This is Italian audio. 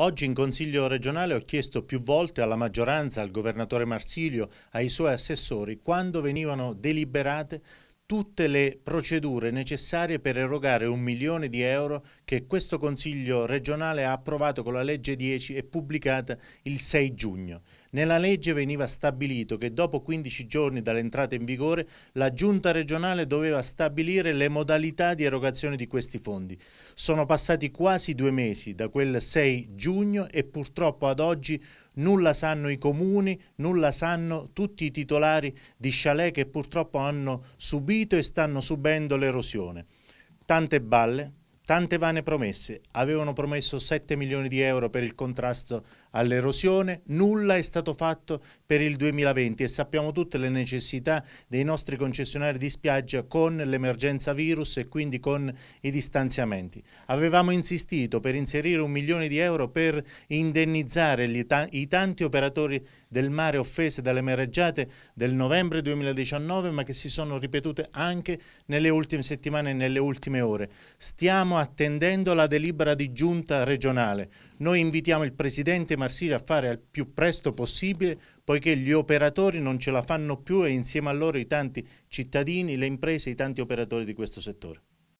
Oggi in Consiglio regionale ho chiesto più volte alla maggioranza, al governatore Marsilio, ai suoi assessori, quando venivano deliberate tutte le procedure necessarie per erogare un milione di euro che questo Consiglio regionale ha approvato con la legge 10 e pubblicata il 6 giugno. Nella legge veniva stabilito che dopo 15 giorni dall'entrata in vigore la Giunta regionale doveva stabilire le modalità di erogazione di questi fondi. Sono passati quasi due mesi da quel 6 giugno e purtroppo ad oggi nulla sanno i comuni, nulla sanno tutti i titolari di chalet che purtroppo hanno subito e stanno subendo l'erosione. Tante balle, tante vane promesse, avevano promesso 7 milioni di euro per il contrasto all'erosione, nulla è stato fatto per il 2020 e sappiamo tutte le necessità dei nostri concessionari di spiaggia con l'emergenza virus e quindi con i distanziamenti. Avevamo insistito per inserire un milione di euro per indennizzare ta i tanti operatori del mare offese dalle mareggiate del novembre 2019 ma che si sono ripetute anche nelle ultime settimane e nelle ultime ore. Stiamo attendendo la delibera di giunta regionale. Noi invitiamo il Presidente sistemarsi a fare al più presto possibile, poiché gli operatori non ce la fanno più e insieme a loro i tanti cittadini, le imprese, i tanti operatori di questo settore.